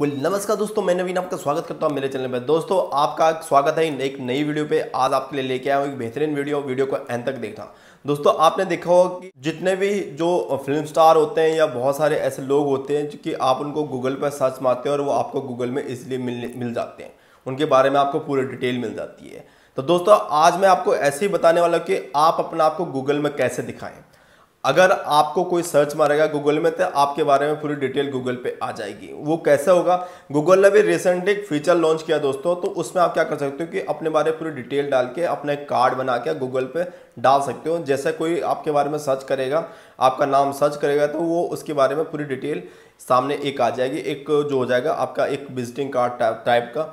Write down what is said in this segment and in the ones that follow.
well नमस्कार दोस्तों मैं नवीन आपका स्वागत करता हूं मेरे चैनल पर दोस्तों आपका स्वागत है एक नई वीडियो पे आज आपके लिए लेके आया हूं एक बेहतरीन वीडियो वीडियो को एंड तक देखना दोस्तों आपने देखा होगा कि जितने भी जो फिल्म स्टार होते हैं या बहुत सारे ऐसे लोग होते हैं कि आप उनको गूगल पर सर्च मारते हैं और वो आपको गूगल में इसलिए मिल मिल जाते हैं उनके बारे में आपको पूरी डिटेल मिल जाती है तो दोस्तों आज मैं आपको ऐसे ही बताने वाला कि आप अपने आप को गूगल में कैसे दिखाएं अगर आपको कोई सर्च मारेगा गूगल में तो आपके बारे में पूरी डिटेल गूगल पे आ जाएगी वो कैसे होगा गूगल ने भी रिसेंट एक फीचर लॉन्च किया दोस्तों तो उसमें आप क्या कर सकते हो कि अपने बारे में पूरी डिटेल डाल के अपने कार्ड बना के गूगल पे डाल सकते हो जैसे कोई आपके बारे में सर्च करेगा आपका नाम सर्च करेगा तो वो उसके बारे में पूरी डिटेल सामने एक आ जाएगी एक जो हो जाएगा आपका एक विजिटिंग कार्ड टाइप का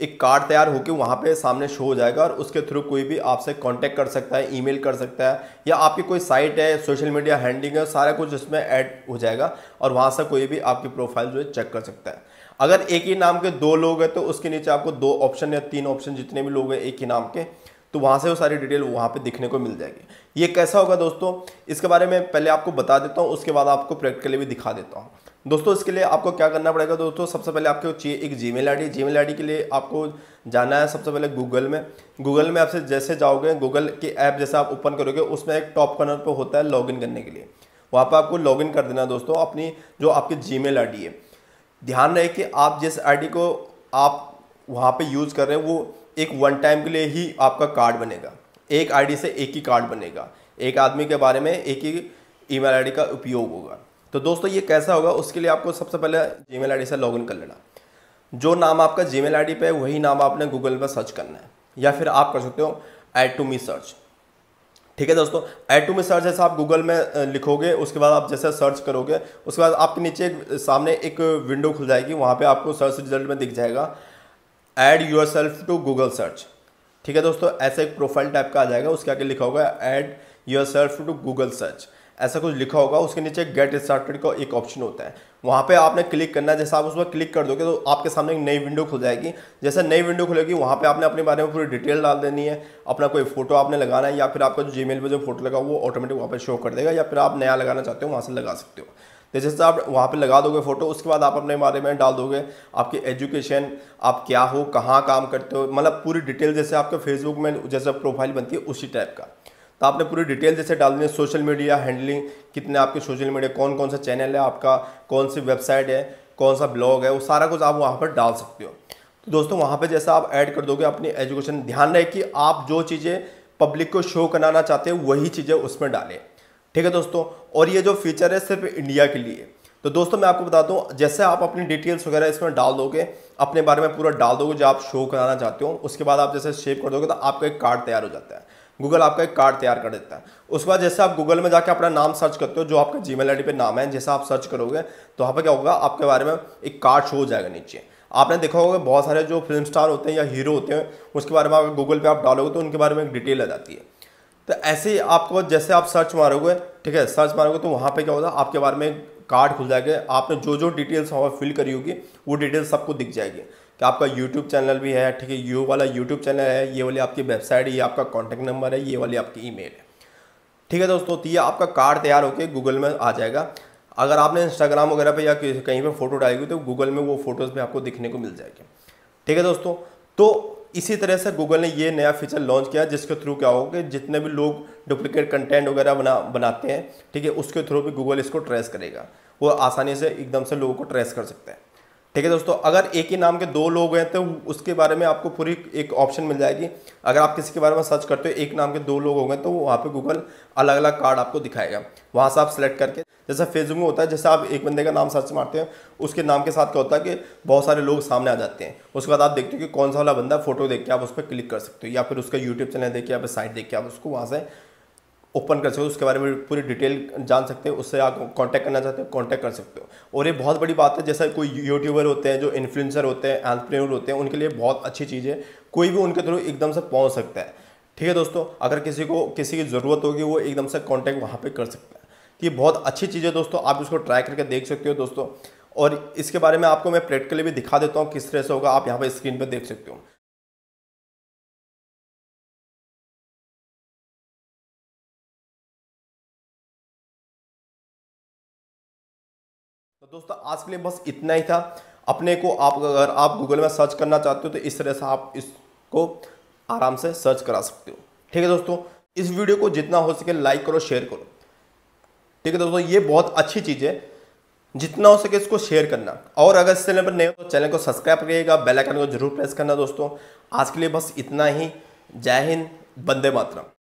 एक कार्ड तैयार होकर वहाँ पे सामने शो हो जाएगा और उसके थ्रू कोई भी आपसे कांटेक्ट कर सकता है ईमेल कर सकता है या आपकी कोई साइट है सोशल मीडिया हैंडलिंग है सारा कुछ इसमें ऐड हो जाएगा और वहाँ से कोई भी आपकी प्रोफाइल जो है चेक कर सकता है अगर एक ही नाम के दो लोग हैं तो उसके नीचे आपको दो ऑप्शन या तीन ऑप्शन जितने भी लोग हैं एक ही नाम के तो वहाँ से वो सारी डिटेल वहाँ पे दिखने को मिल जाएगी ये कैसा होगा दोस्तों इसके बारे में पहले आपको बता देता हूँ उसके बाद आपको प्रैक्टिकली भी दिखा देता हूँ दोस्तों इसके लिए आपको क्या करना पड़ेगा दोस्तों सबसे पहले आपके चाहिए एक जी मेल आई जी मेल आई के लिए आपको जाना है सबसे पहले गूगल में गूगल में आपसे जैसे जाओगे गूगल के ऐप जैसे आप ओपन करोगे उसमें एक टॉप कॉर्नर पर होता है लॉगिन करने के लिए वहाँ पर आपको लॉगिन कर देना दोस्तों अपनी जो आपकी जी मेल है ध्यान रहे कि आप जिस आई को आप वहाँ पर यूज़ कर रहे हैं वो एक वन टाइम के लिए ही आपका कार्ड बनेगा एक आईडी से एक ही कार्ड बनेगा एक आदमी के बारे में एक ही ईमेल आईडी का उपयोग होगा तो दोस्तों ये कैसा होगा उसके लिए आपको सबसे पहले जी मेल आई से लॉग कर लेना जो नाम आपका जी मेल आई पे है वही नाम आपने गूगल पर सर्च करना है या फिर आप कर सकते हो ऐड टू मी सर्च ठीक है दोस्तों ऐड टू मी सर्च जैसे आप गूगल में लिखोगे उसके बाद आप जैसे सर्च करोगे उसके बाद आपके नीचे एक सामने एक विंडो खुल जाएगी वहाँ पे आपको सर्च रिजल्ट में दिख जाएगा add yourself to Google search ठीक है दोस्तों ऐसे एक प्रोफाइल टाइप का आ जाएगा उसके आगे लिखा होगा add yourself to Google search ऐसा कुछ लिखा होगा उसके नीचे गेट स्टार्टेड का एक ऑप्शन होता है वहाँ पे आपने क्लिक करना है जैसे आप उस पर क्लिक कर दोगे तो आपके सामने एक नई विंडो खुल जाएगी जैसे नई विंडो खुलेगी वहाँ पे आपने अपने बारे में पूरी डिटेल डाल देनी है अपना कोई फोटो आपने लगाना है या फिर आपका जो जी पे जो फोटो लगा वो ऑटोमेटिक वहाँ पर शो कर देगा या फिर आप नया लगाना चाहते हो वहाँ से लगा सकते हो तो जैसे आप वहाँ पर लगा दोगे फोटो उसके बाद आप अपने बारे में डाल दोगे आपकी एजुकेशन आप क्या हो कहाँ काम करते हो मतलब पूरी डिटेल जैसे आपके फेसबुक में जैसे प्रोफाइल बनती है उसी टाइप का तो आपने पूरी डिटेल जैसे डाल दी सोशल मीडिया हैंडलिंग कितने आपके सोशल मीडिया कौन कौन सा चैनल है आपका कौन सी वेबसाइट है कौन सा ब्लॉग है वो सारा कुछ आप वहाँ पर डाल सकते हो तो दोस्तों वहाँ पर जैसा आप ऐड कर दोगे अपनी एजुकेशन ध्यान रहे कि आप जो चीज़ें पब्लिक को शो कराना चाहते हो वही चीज़ें उसमें डालें ठीक है दोस्तों और ये जो फीचर है सिर्फ इंडिया के लिए तो दोस्तों मैं आपको बता हूँ जैसे आप अपनी डिटेल्स वगैरह इसमें डाल दोगे अपने बारे में पूरा डाल दोगे जो आप शो कराना चाहते हो उसके बाद आप जैसे शेप कर दोगे तो आपका एक कार्ड तैयार हो जाता है गूगल आपका एक कार्ड तैयार कर देता है उसके बाद जैसे आप गूगल में जाकर अपना नाम सर्च करते हो जो आपका जी मेल पे नाम है जैसा आप सर्च करोगे तो वहाँ पर क्या होगा आपके बारे में एक कार्ड शो हो जाएगा नीचे आपने देखा होगा बहुत सारे जो फिल्म स्टार होते हैं या हीरो होते हैं उसके बारे में आप गूगल पर आप डालोगे तो उनके बारे में एक डिटेल आ जाती है तो ऐसे ही आपको जैसे आप सर्च मारोगे ठीक है सर्च मारोगे तो वहाँ पे क्या होगा आपके बारे में कार्ड खुल जाएगा आपने जो जो डिटेल्स वहाँ फिल करी होगी वो डिटेल्स सबको दिख जाएगी तो आपका यूट्यूब चैनल भी है ठीक है यू वाला यूट्यूब चैनल है ये वाली आपकी वेबसाइट है ये आपका कॉन्टैक्ट नंबर है ये वाली आपकी ई है ठीक है दोस्तों तो ये आपका कार्ड तैयार होकर गूगल में आ जाएगा अगर आपने इंस्टाग्राम वगैरह पे या कहीं पे फ़ोटो डालेगी तो गूगल में वो फ़ोटोज़ भी आपको दिखने को मिल जाएगी ठीक है दोस्तों तो इसी तरह से गूगल ने ये नया फीचर लॉन्च किया जिसके थ्रू क्या होगा कि जितने भी लोग डुप्लीकेट कंटेंट वगैरह बना बनाते हैं ठीक है उसके थ्रू भी गूगल इसको ट्रेस करेगा वो आसानी से एकदम से लोगों को ट्रेस कर सकते हैं ठीक है दोस्तों अगर एक ही नाम के दो लोग हैं तो उसके बारे में आपको पूरी एक ऑप्शन मिल जाएगी अगर आप किसी के बारे में सर्च करते हो एक नाम के दो लोग होंगे तो वहाँ पे गूगल अलग अलग कार्ड आपको दिखाएगा वहाँ से आप सेलेक्ट करके जैसे फेसबुक में होता है जैसे आप एक बंदे का नाम सर्च मारते हैं उसके नाम के साथ क्या होता है कि बहुत सारे लोग सामने आ जाते हैं उसके बाद आप देखते हो कि कौन सा वाला बंदा फोटो देख के आप उस पर क्लिक कर सकते हो या फिर उसका यूट्यूब चैनल देख के या फिर साइट देख के आप उसको वहाँ से ओपन कर सकते हो उसके बारे में पूरी डिटेल जान सकते हो उससे आप कांटेक्ट करना चाहते हो कांटेक्ट कर सकते हो और ये बहुत बड़ी बात है जैसा कोई यूट्यूबर होते हैं जो इन्फ्लुएंसर होते हैं एंट्रप्रेन्योर होते हैं उनके लिए बहुत अच्छी चीज़ है कोई भी उनके थ्रू एकदम से पहुँच सकता है ठीक है दोस्तों अगर किसी को किसी की ज़रूरत होगी वो एकदम से कॉन्टैक्ट वहाँ पर कर सकता है तो ये बहुत अच्छी चीज़ है दोस्तों आप इसको ट्राई करके देख सकते हो दोस्तों और इसके बारे में आपको मैं प्रैक्टिकली भी दिखा देता हूँ किस तरह से होगा आप यहाँ पर स्क्रीन पर देख सकते हो तो दोस्तों आज के लिए बस इतना ही था अपने को आप अगर आप गूगल में सर्च करना चाहते हो तो इस तरह से आप इसको आराम से सर्च करा सकते हो ठीक है दोस्तों इस वीडियो को जितना हो सके लाइक करो शेयर करो ठीक है दोस्तों ये बहुत अच्छी चीज़ है जितना हो सके इसको शेयर करना और अगर इस चैनल पर नए हो तो चैनल को सब्सक्राइब करिएगा बेल आइकन को जरूर प्रेस करना दोस्तों आज के लिए बस इतना ही जय हिंद बंदे मातरम